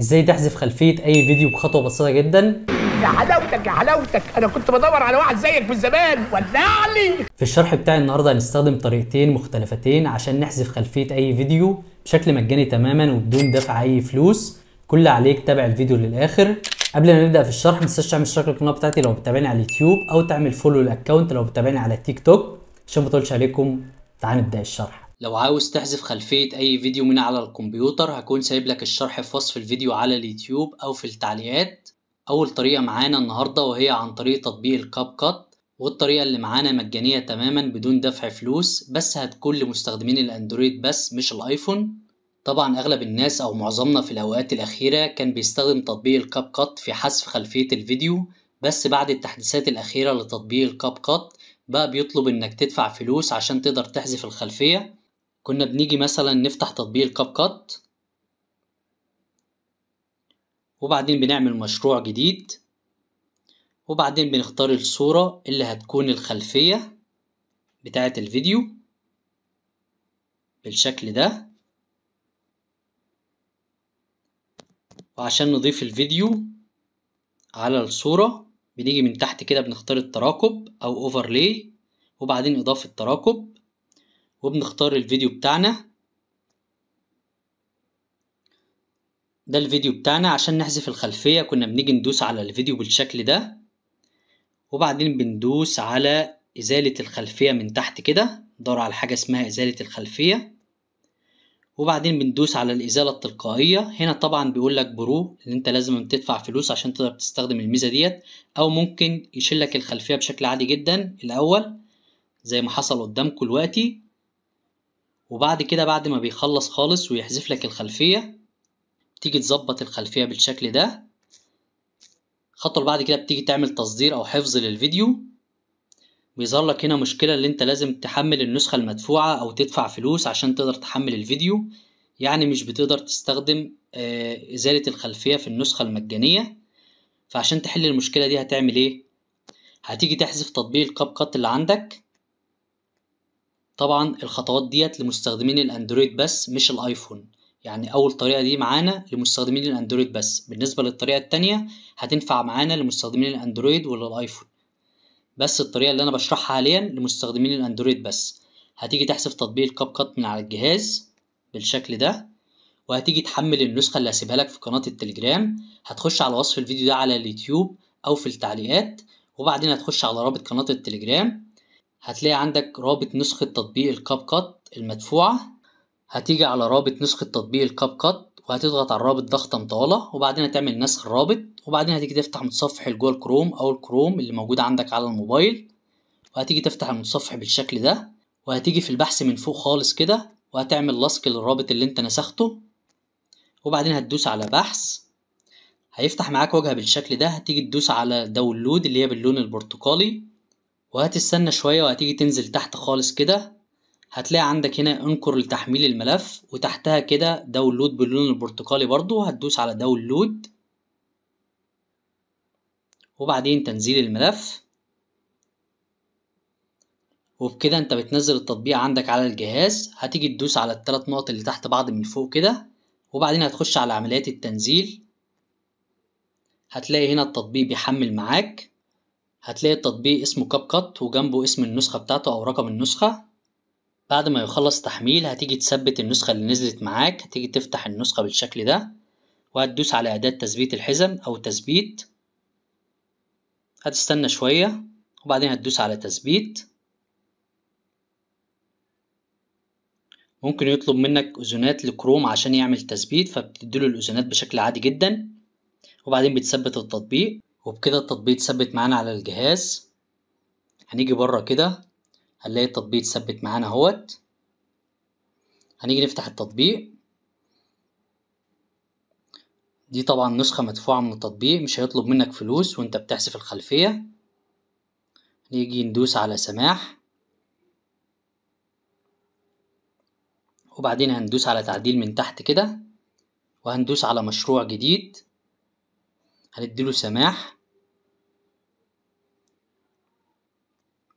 ازاي تحذف خلفيه اي فيديو بخطوه بسيطه جدا يا حلاوتك يا حلاوتك انا كنت بدور على واحد زيك من زمان ولعني في الشرح بتاعي النهارده هنستخدم طريقتين مختلفتين عشان نحذف خلفيه اي فيديو بشكل مجاني تماما وبدون دفع اي فلوس كل عليك تابع الفيديو للاخر قبل ما نبدا في الشرح ما تنساش تعمل اشتراك للقناه بتاعتي لو بتتابعني على اليوتيوب او تعمل فولو للاكونت لو بتتابعني على تيك توك عشان ما اطولش عليكم تعال نبدا الشرح لو عاوز تحذف خلفية أي فيديو من على الكمبيوتر هكون سايب لك الشرح في وصف الفيديو على اليوتيوب أو في التعليقات أول طريقة معانا النهاردة وهي عن طريق تطبيق الكاب كات والطريقة اللي معانا مجانية تماما بدون دفع فلوس بس هتكون لمستخدمين الأندرويد بس مش الآيفون طبعا أغلب الناس أو معظمنا في الأوقات الأخيرة كان بيستخدم تطبيق الكاب كات في حذف خلفية الفيديو بس بعد التحديثات الأخيرة لتطبيق الكاب كات بقى بيطلب إنك تدفع فلوس عشان تقدر تحذف الخلفية كنا بنيجي مثلا نفتح تطبيق الكاب كات وبعدين بنعمل مشروع جديد وبعدين بنختار الصورة اللي هتكون الخلفية بتاعة الفيديو بالشكل ده وعشان نضيف الفيديو على الصورة بنيجي من تحت كده بنختار التراكب أو overlay وبعدين إضافة تراكب وبنختار الفيديو بتاعنا ده الفيديو بتاعنا عشان نحذف الخلفية كنا بنيجي ندوس على الفيديو بالشكل ده وبعدين بندوس على إزالة الخلفية من تحت كده ندور على حاجة اسمها إزالة الخلفية وبعدين بندوس على الإزالة التلقائية هنا طبعا بيقول لك برو إن أنت لازم تدفع فلوس عشان تقدر تستخدم الميزة ديت أو ممكن يشيل لك الخلفية بشكل عادي جدا الأول زي ما حصل قدامكم دلوقتي وبعد كده بعد ما بيخلص خالص ويحذف لك الخلفية تيجي تظبط الخلفية بالشكل ده الخطوة اللي بعد كده بتيجي تعمل تصدير أو حفظ للفيديو بيظهر لك هنا مشكلة اللي انت لازم تحمل النسخة المدفوعة أو تدفع فلوس عشان تقدر تحمل الفيديو يعني مش بتقدر تستخدم آه، إزالة الخلفية في النسخة المجانية فعشان تحل المشكلة دي هتعمل ايه؟ هتيجي تحذف تطبيق الكاب كات اللي عندك طبعا الخطوات ديت لمستخدمين الاندرويد بس مش الايفون يعني اول طريقه دي معانا لمستخدمين الاندرويد بس بالنسبه للطريقه التانية هتنفع معانا لمستخدمين الاندرويد وللايفون بس الطريقه اللي انا بشرحها حاليا لمستخدمين الاندرويد بس هتيجي تحذف تطبيق الكاب كات من على الجهاز بالشكل ده وهتيجي تحمل النسخه اللي هسيبها لك في قناه التليجرام هتخش على وصف الفيديو ده على اليوتيوب او في التعليقات وبعدين هتخش على رابط قناه التليجرام هتلاقي عندك رابط نسخة تطبيق الكاب كات المدفوعة هتيجي على رابط نسخة تطبيق الكاب كات وهتضغط على الرابط ضغطة مطولة وبعدين هتعمل نسخ الرابط وبعدين هتيجي تفتح متصفح الجوجل كروم أو الكروم اللي موجود عندك على الموبايل وهتيجي تفتح المتصفح بالشكل ده وهتيجي في البحث من فوق خالص كده وهتعمل لصق للرابط اللي انت نسخته وبعدين هتدوس على بحث هيفتح معاك واجهة بالشكل ده هتيجي تدوس على داونلود اللي هي باللون البرتقالي وهتستنى شوية وهتيجي تنزل تحت خالص كده هتلاقي عندك هنا انكر لتحميل الملف وتحتها كده داونلود باللون البرتقالي برضو هتدوس على داونلود وبعدين تنزيل الملف وبكده انت بتنزل التطبيق عندك على الجهاز هتيجي تدوس على الثلاث نقط اللي تحت بعض من فوق كده وبعدين هتخش على عمليات التنزيل هتلاقي هنا التطبيق بيحمل معاك هتلاقي التطبيق اسمه كاب كات وجنبه اسم النسخة بتاعته أو رقم النسخة بعد ما يخلص تحميل هتيجي تثبت النسخة اللي نزلت معاك هتيجي تفتح النسخة بالشكل ده وهتدوس على أداة تثبيت الحزم أو تثبيت هتستنى شوية وبعدين هتدوس على تثبيت ممكن يطلب منك أذونات لكروم عشان يعمل تثبيت فبتديله الأذونات بشكل عادي جدا وبعدين بتثبت التطبيق وبكده التطبيق ثبت معانا على الجهاز هنيجي بره كده هنلاقي التطبيق ثبت معانا اهوت هنيجي نفتح التطبيق دي طبعا نسخة مدفوعة من التطبيق مش هيطلب منك فلوس وانت بتحذف الخلفية نيجي ندوس على سماح وبعدين هندوس على تعديل من تحت كده وهندوس على مشروع جديد هنديله سماح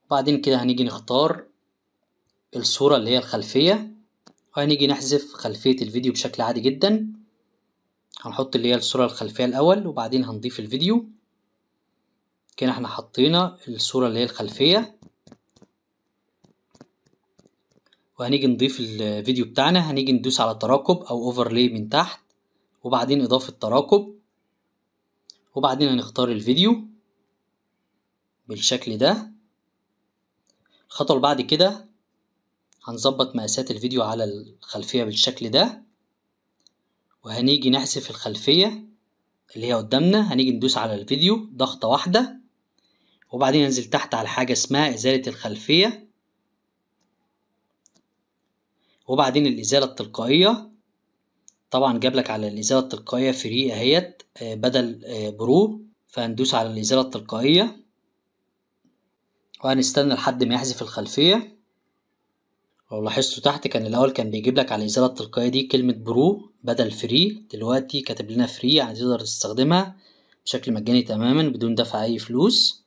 وبعدين كده هنيجي نختار الصورة اللي هي الخلفية وهنيجي نحذف خلفية الفيديو بشكل عادي جدا هنحط اللي هي الصورة الخلفية الأول وبعدين هنضيف الفيديو كده احنا حطينا الصورة اللي هي الخلفية وهنيجي نضيف الفيديو بتاعنا هنيجي ندوس على تراكب أو overlay من تحت وبعدين إضافة تراكب وبعدين هنختار الفيديو بالشكل ده الخطوة اللي بعد كده هنظبط مقاسات الفيديو على الخلفية بالشكل ده وهنيجي نحذف الخلفية اللي هي قدامنا هنيجي ندوس على الفيديو ضغطة واحدة وبعدين ننزل تحت على حاجة اسمها إزالة الخلفية وبعدين الإزالة التلقائية طبعا جاب لك على الإزالة التلقائية فري أهيت آه، بدل آه، برو فهندوس على الإزالة التلقائية وهنستنى لحد ما يحذف الخلفية لو لاحظتوا تحت كان الأول كان بيجيب لك على الإزالة التلقائية دي كلمة برو بدل فري دلوقتي كاتب لنا فري يعني تقدر تستخدمها بشكل مجاني تماما بدون دفع أي فلوس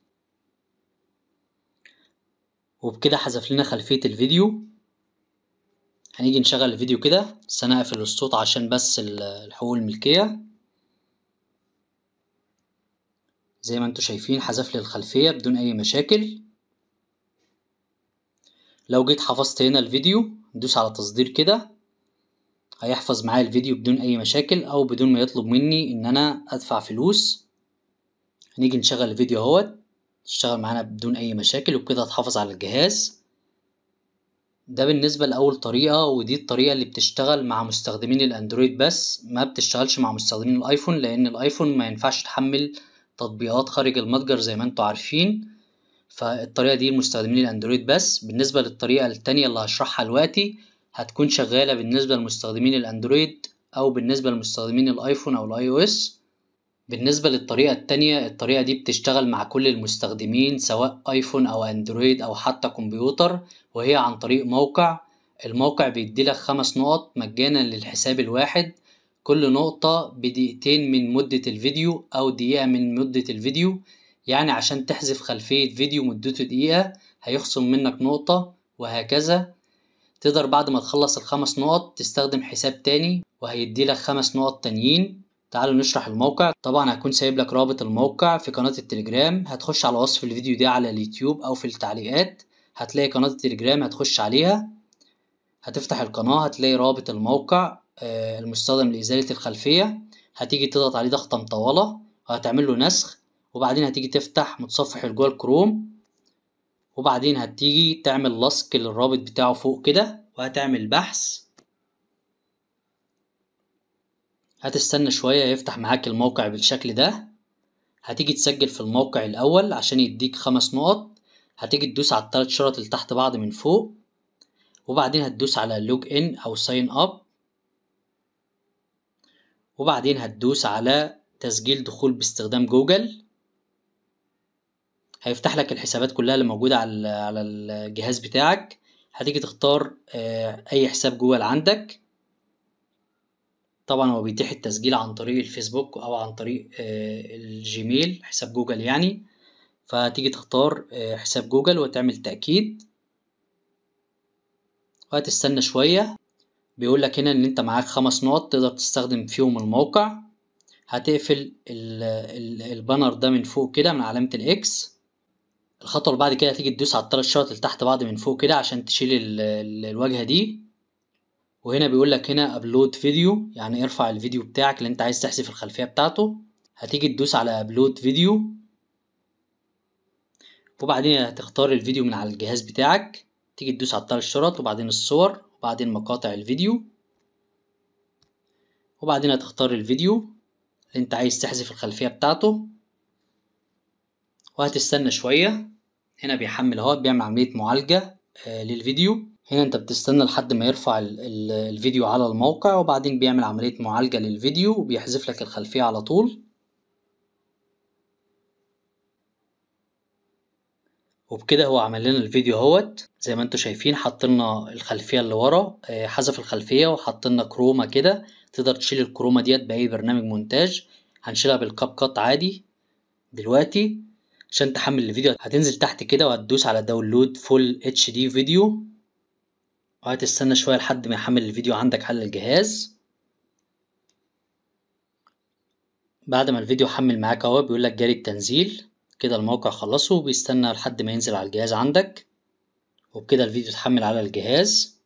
وبكده حذف لنا خلفية الفيديو هنيجي نشغل الفيديو كده بس انا هقفل الصوت عشان بس الحقوق الملكيه زي ما انتم شايفين حذف لي الخلفيه بدون اي مشاكل لو جيت حفظت هنا الفيديو ندوس على تصدير كده هيحفظ معايا الفيديو بدون اي مشاكل او بدون ما يطلب مني ان انا ادفع فلوس هنيجي نشغل الفيديو اهوت اشتغل معانا بدون اي مشاكل وبكده هتحافظ على الجهاز ده بالنسبة لأول طريقة ودي الطريقة اللي بتشتغل مع مستخدمين الأندرويد بس ما بتشتغلش مع مستخدمين الأيفون لأن الأيفون ما ينفعش تحمل تطبيقات خارج المتجر زي ما انتوا عارفين فالطريقة دي لمستخدمين الأندرويد بس بالنسبة للطريقة التانية اللي هشرحها دلوقتي هتكون شغالة بالنسبة لمستخدمين الأندرويد أو بالنسبة لمستخدمين الأيفون أو الأي أو إس بالنسبة للطريقة التانية الطريقة دي بتشتغل مع كل المستخدمين سواء ايفون او اندرويد او حتى كمبيوتر وهي عن طريق موقع الموقع بيديلك خمس نقط مجانا للحساب الواحد كل نقطة بدقيقتين من مدة الفيديو أو دقيقة من مدة الفيديو يعني عشان تحذف خلفية فيديو مدته دقيقة هيخصم منك نقطة وهكذا تقدر بعد ما تخلص الخمس نقط تستخدم حساب تاني وهيديلك خمس نقط تانيين تعالوا نشرح الموقع طبعا هكون سايب لك رابط الموقع في قناة التليجرام هتخش على وصف الفيديو ده على اليوتيوب او في التعليقات هتلاقي قناة التليجرام هتخش عليها هتفتح القناة هتلاقي رابط الموقع آه، المستخدم لإزالة الخلفية هتيجي تضغط عليه ضغطة مطولة وهتعمل له نسخ وبعدين هتيجي تفتح متصفح الجوال كروم وبعدين هتيجي تعمل لصق للرابط بتاعه فوق كده وهتعمل بحث هتستنى شوية يفتح معاك الموقع بالشكل ده هتيجي تسجل في الموقع الأول عشان يديك خمس نقط هتيجي تدوس على التلات شرط اللي تحت بعض من فوق وبعدين هتدوس على لوج ان أو ساين أب وبعدين هتدوس على تسجيل دخول باستخدام جوجل هيفتح لك الحسابات كلها اللي موجودة على على الجهاز بتاعك هتيجي تختار آه، أي حساب جوجل عندك طبعا هو بيتيح التسجيل عن طريق الفيسبوك او عن طريق آه، الجيميل حساب جوجل يعني فتيجي تختار آه، حساب جوجل وتعمل تأكيد وهتستنى شوية بيقول لك هنا ان انت معاك خمس نقط تقدر تستخدم فيهم الموقع هتقفل البانر ده من فوق كده من علامة الاكس الخطوة اللي بعد كده هتيجي تدوس على التلات شرط اللي تحت بعض من فوق كده عشان تشيل الواجهة دي وهنا بيقول لك هنا ابلود فيديو يعني ارفع الفيديو بتاعك اللي انت عايز تحذف الخلفيه بتاعته هتيجي تدوس على ابلود فيديو وبعدين هتختار الفيديو من على الجهاز بتاعك تيجي تدوس على الثلاث شرط وبعدين الصور وبعدين مقاطع الفيديو وبعدين هتختار الفيديو اللي انت عايز تحذف الخلفيه بتاعته وهتستنى شويه هنا بيحمل اهو بيعمل عمليه معالجه آه، للفيديو هنا انت بتستنى لحد ما يرفع الفيديو على الموقع وبعدين بيعمل عملية معالجة للفيديو وبيحذف لك الخلفية على طول وبكده هو عمل لنا الفيديو اهوت زي ما انتوا شايفين حط لنا الخلفيه اللي ورا آه، حذف الخلفيه وحط لنا كروما كده تقدر تشيل الكروما ديت باي برنامج مونتاج هنشيلها بالكاب كات عادي دلوقتي عشان تحمل الفيديو هتنزل تحت كده وهتدوس على داونلود فول اتش دي فيديو وهتستنى آه، شوية لحد ما يحمل الفيديو عندك على الجهاز بعد ما الفيديو حمل معاك اهو بيقولك جاري التنزيل كده الموقع خلصه وبيستنى لحد ما ينزل على الجهاز عندك وبكده الفيديو اتحمل على الجهاز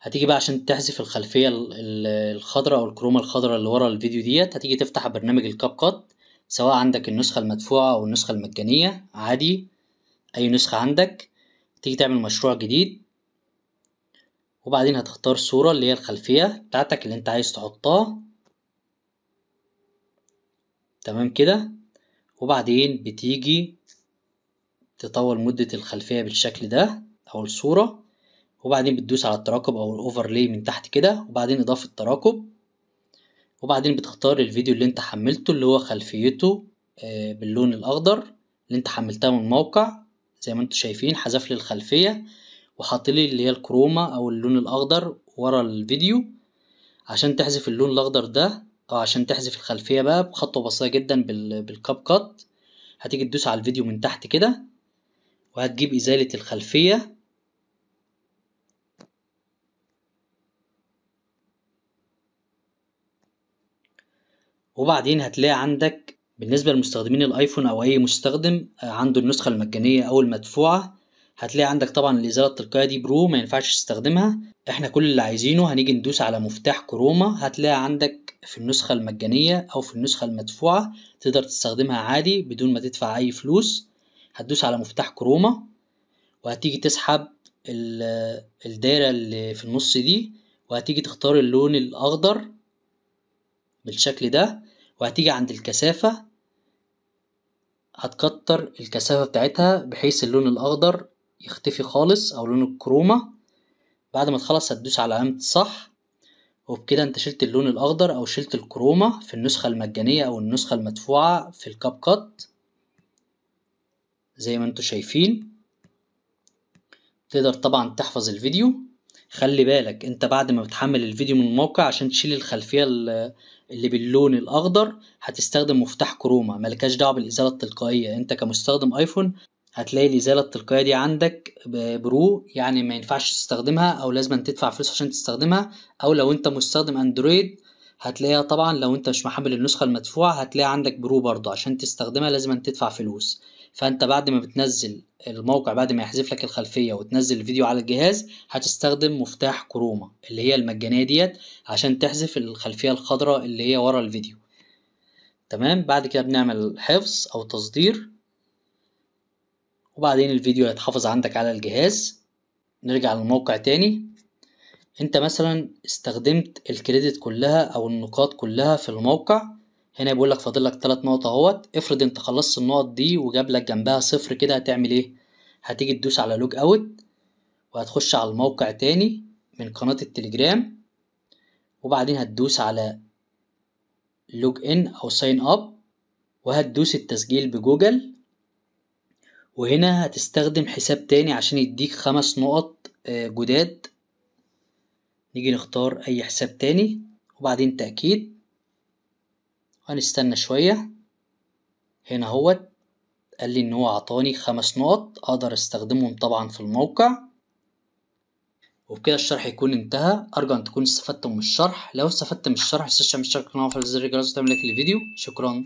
هتيجي بقى عشان تحذف الخلفية الخضراء أو الكرومة الخضراء اللي ورا الفيديو ديت هتيجي تفتح برنامج الكاب كات سواء عندك النسخة المدفوعة أو النسخة المجانية عادي أي نسخة عندك تيجي تعمل مشروع جديد وبعدين هتختار صورة اللي هي الخلفية بتاعتك اللي انت عايز تحطها تمام كده وبعدين بتيجي تطول مدة الخلفية بالشكل ده أو الصورة وبعدين بتدوس على التراكب أو الأوفرلي من تحت كده وبعدين إضافة تراكب وبعدين بتختار الفيديو اللي انت حملته اللي هو خلفيته آه، باللون الأخضر اللي انت حملتها من الموقع زي ما انتم شايفين حذف لي الخلفية وحاطلي لي اللي هي الكروما او اللون الاخضر ورا الفيديو عشان تحذف اللون الاخضر ده او عشان تحذف الخلفيه بقى بخطوه بسيطه جدا بالكاب كات هتيجي تدوس على الفيديو من تحت كده وهتجيب ازاله الخلفيه وبعدين هتلاقي عندك بالنسبة لمستخدمين الايفون او اي مستخدم آه، عنده النسخة المجانية او المدفوعة هتلاقي عندك طبعا الازاله التلقائيه دي برو ما ينفعش تستخدمها احنا كل اللي عايزينه هنيجي ندوس على مفتاح كروما هتلاقي عندك في النسخه المجانيه او في النسخه المدفوعه تقدر تستخدمها عادي بدون ما تدفع اي فلوس هتدوس على مفتاح كروما وهتيجي تسحب الدايره اللي في النص دي وهتيجي تختار اللون الاخضر بالشكل ده وهتيجي عند الكثافه هتكتر الكثافة بتاعتها بحيث اللون الأخضر يختفي خالص او لون الكروما بعد ما تخلص هتدوس على علامة صح وبكده انت شلت اللون الاخضر او شلت الكروما في النسخة المجانية او النسخة المدفوعة في الكاب كات زي ما انتوا شايفين تقدر طبعا تحفظ الفيديو خلي بالك انت بعد ما بتحمل الفيديو من الموقع عشان تشيل الخلفية اللي باللون الاخضر هتستخدم مفتاح كروما ملكاش دعوه بالازاله التلقائيه انت كمستخدم ايفون هتلاقي الازاله التلقائيه دي عندك برو يعني ما ينفعش تستخدمها او لازم تدفع فلوس عشان تستخدمها او لو انت مستخدم اندرويد هتلاقيها طبعا لو انت مش محمل النسخه المدفوعه هتلاقي عندك برو برضه عشان تستخدمها لازم تدفع فلوس فانت بعد ما بتنزل الموقع بعد ما يحذف لك الخلفيه وتنزل الفيديو على الجهاز هتستخدم مفتاح كروما اللي هي المجانيه ديت عشان تحذف الخلفيه الخضراء اللي هي ورا الفيديو تمام بعد كده بنعمل حفظ او تصدير وبعدين الفيديو هيتحافظ عندك على الجهاز نرجع للموقع تاني انت مثلا استخدمت الكريدت كلها او النقاط كلها في الموقع هنا بيقول لك فاضل لك 3 نقط اهوت افرض انت خلصت النقط دي وجاب لك جنبها صفر كده هتعمل ايه هتيجي تدوس على لوج اوت وهتخش على الموقع تاني من قناة التليجرام وبعدين هتدوس على لوج ان او ساين اب وهتدوس التسجيل بجوجل وهنا هتستخدم حساب تاني عشان يديك خمس نقط آه، جداد نيجي نختار اي حساب تاني وبعدين تأكيد هنستنى شوية هنا هوت قال لي ان هو عطاني خمس نقط اقدر استخدمهم طبعا في الموقع وبكده الشرح يكون انتهى ارجو ان تكونوا استفدتم من الشرح لو استفدت من الشرح متنساش تعمل اشتراك في القناه وفعل زر الجرس وتعمل لايك للفيديو شكرا